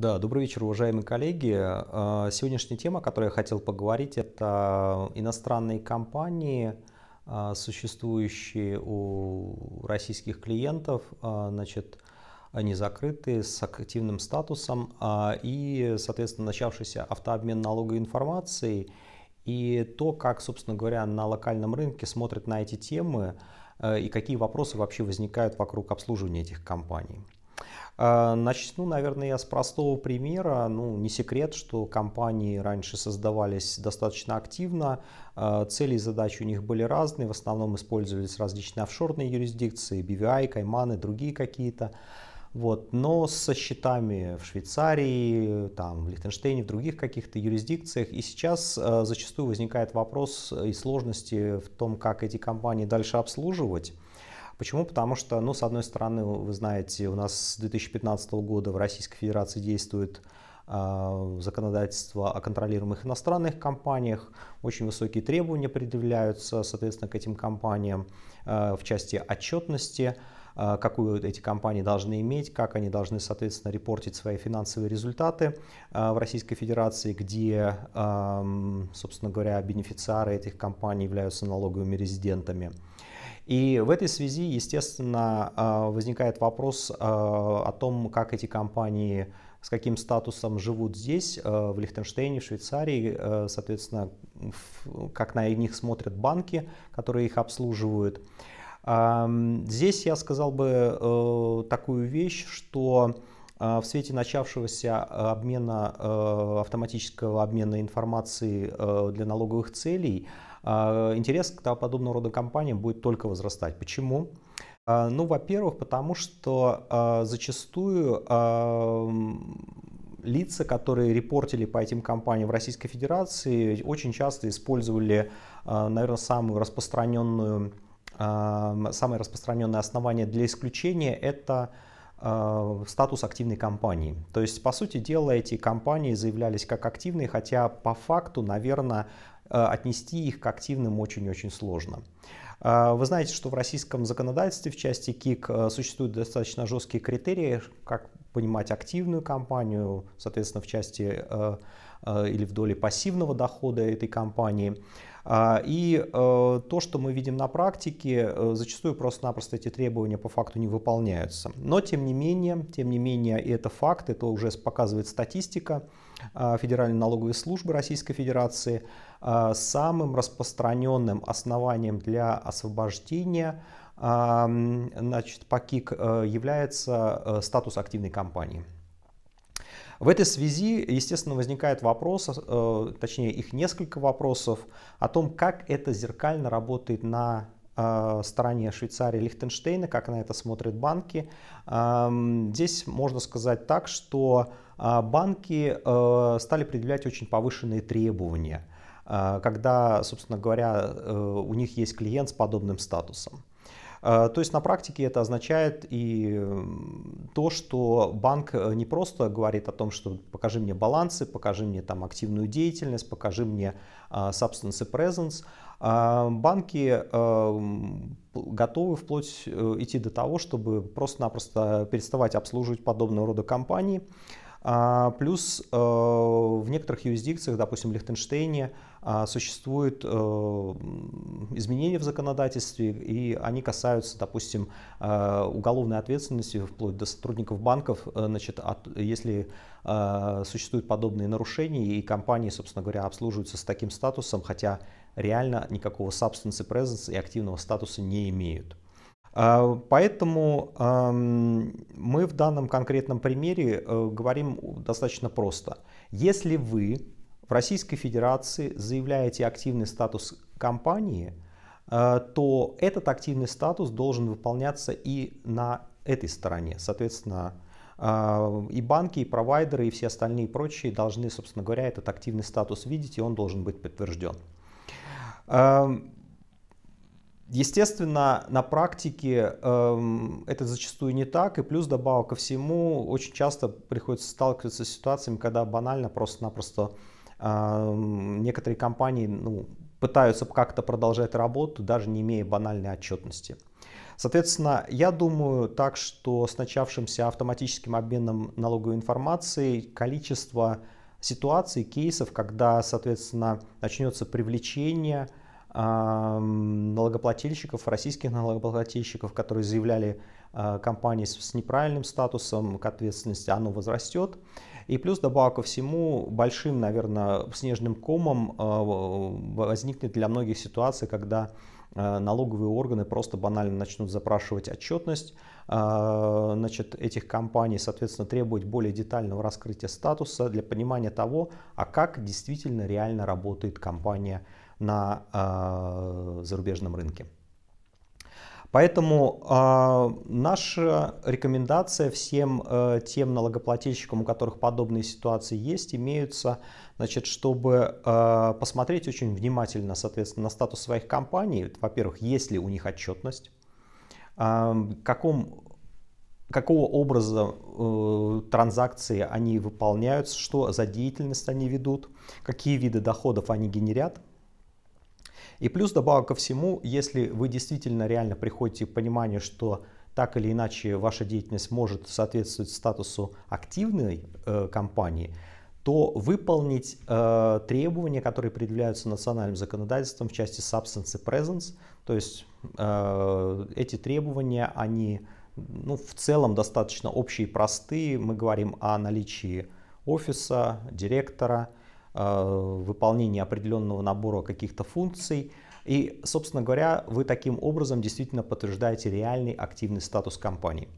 Да, добрый вечер, уважаемые коллеги. А, сегодняшняя тема, о которой я хотел поговорить, это иностранные компании, а, существующие у российских клиентов, а, значит, они закрыты с активным статусом и, соответственно, начавшийся автообмен налоговой информацией и то, как, собственно говоря, на локальном рынке смотрят на эти темы и какие вопросы вообще возникают вокруг обслуживания этих компаний. А, Начну, наверное, я с простого примера. Ну, не секрет, что компании раньше создавались достаточно активно. А, цели и задачи у них были разные. В основном использовались различные офшорные юрисдикции, BVI, Кайманы, другие какие-то. Вот. Но со счетами в Швейцарии, там, в Лихтенштейне, в других каких-то юрисдикциях. И сейчас э, зачастую возникает вопрос и сложности в том, как эти компании дальше обслуживать. Почему? Потому что, ну, с одной стороны, вы знаете, у нас с 2015 года в Российской Федерации действует а, законодательство о контролируемых иностранных компаниях. Очень высокие требования предъявляются, соответственно, к этим компаниям а, в части отчетности, а, какую эти компании должны иметь, как они должны, соответственно, репортить свои финансовые результаты в Российской Федерации, где, собственно говоря, бенефициары этих компаний являются налоговыми резидентами. И в этой связи, естественно, а, возникает вопрос а, о том, как эти компании с каким статусом живут здесь, а, в Лихтенштейне, в Швейцарии, соответственно, как на них смотрят банки, которые их обслуживают. Здесь я сказал бы э, такую вещь, что а, в свете начавшегося э, обмена, э, автоматического обмена информации э, для налоговых целей, а, интерес к подобного рода компаниям будет только возрастать. Почему? А, ну, во-первых, потому что зачастую лица, которые репортили по этим компаниям в Российской Федерации, очень часто использовали, наверное, самую распространенную, самое распространенное основание для исключения – это Э, статус активной компании. То есть, по сути дела, эти компании заявлялись как активные, хотя по факту, наверное, э, отнести их к активным очень-очень сложно. Э, вы знаете, что в российском законодательстве в части КИК существуют достаточно жесткие критерии, как понимать активную компанию, соответственно, в части или в доле пассивного дохода этой компании. А, и э, то, что мы видим на практике, э, зачастую просто-напросто эти требования по факту не выполняются. Но тем не менее, тем не менее, и это факт, это уже показывает статистика а, Федеральной налоговой службы Российской Федерации, а, самым распространенным основанием для освобождения значит, по КИК э, является статус активной компании. В этой связи, естественно, возникает вопрос, э, точнее их несколько вопросов о том, как это зеркально работает на э, стороне Швейцарии Лихтенштейна, как на это смотрят банки. Эм, здесь можно сказать так, что э, банки стали предъявлять очень повышенные требования, когда, собственно говоря, у них есть клиент с подобным статусом. А, то есть на практике это означает и то, что банк э, не просто говорит о том, что покажи мне балансы, покажи мне там активную деятельность, покажи мне а, substance и presence. А, банки э, готовы вплоть э, идти до того, чтобы просто-напросто переставать обслуживать подобного рода компании, а, плюс э, в некоторых юрисдикциях, допустим, в Лихтенштейне, а, э, существуют изменения в законодательстве, и они касаются, допустим, э, уголовной ответственности вплоть до сотрудников банков, э, значит, если существуют подобные нарушения, и компании, собственно говоря, обслуживаются с таким статусом, хотя реально никакого substance presence и активного статуса не имеют. А, поэтому мы в данном конкретном примере э, говорим достаточно просто. Если вы в Российской Федерации заявляете активный статус компании, э, то этот активный статус должен выполняться и на этой стороне. Соответственно, а, и банки, и провайдеры, и все остальные прочие должны, собственно говоря, этот активный статус видеть, и он должен быть подтвержден. Естественно, на практике эм, это зачастую не так, и плюс добавок ко всему, очень часто приходится сталкиваться с ситуациями, когда банально просто-напросто эм, некоторые компании ну, пытаются как-то продолжать работу, даже не имея банальной отчетности. Соответственно, я думаю так, что с начавшимся автоматическим обменом налоговой информации количество ситуаций, кейсов, когда, соответственно, начнется привлечение – налогоплательщиков, российских налогоплательщиков, которые заявляли а, компании с неправильным статусом к ответственности, оно возрастет. И плюс добавок ко всему, большим, наверное, снежным комом а, возникнет для многих ситуации, когда а, налоговые органы просто банально начнут запрашивать отчетность значит, этих компаний, соответственно, требовать более детального раскрытия статуса для понимания того, а как действительно реально работает компания на э, зарубежном рынке. Поэтому э, наша рекомендация всем э, тем налогоплательщикам, у которых подобные ситуации есть, имеются, значит, чтобы э, посмотреть очень внимательно, соответственно, на статус своих компаний. Во-первых, есть ли у них отчетность, э, каком какого образа э, транзакции они выполняются, что за деятельность они ведут, какие виды доходов они генерят. И плюс добавок ко всему, если вы действительно реально приходите к пониманию, что так или иначе ваша деятельность может соответствовать статусу активной э, компании, то выполнить э, требования, которые предъявляются национальным законодательством в части substance и presence, то есть э, эти требования, они ну, в целом достаточно общие и простые. Мы говорим о наличии офиса, директора, Э, выполнение определенного набора каких-то функций. И, собственно говоря, вы таким образом действительно подтверждаете реальный активный статус компании.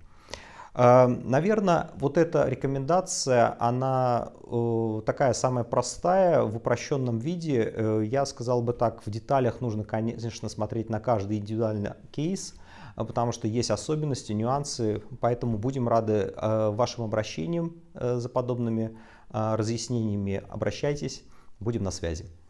Э, Наверное, вот эта рекомендация, она э, такая самая простая, в упрощенном виде. Я сказал бы так, в деталях нужно, конечно, смотреть на каждый индивидуальный кейс – а, потому что есть особенности, нюансы, поэтому будем рады а, вашим обращениям э, за подобными а, разъяснениями. Обращайтесь, будем на связи.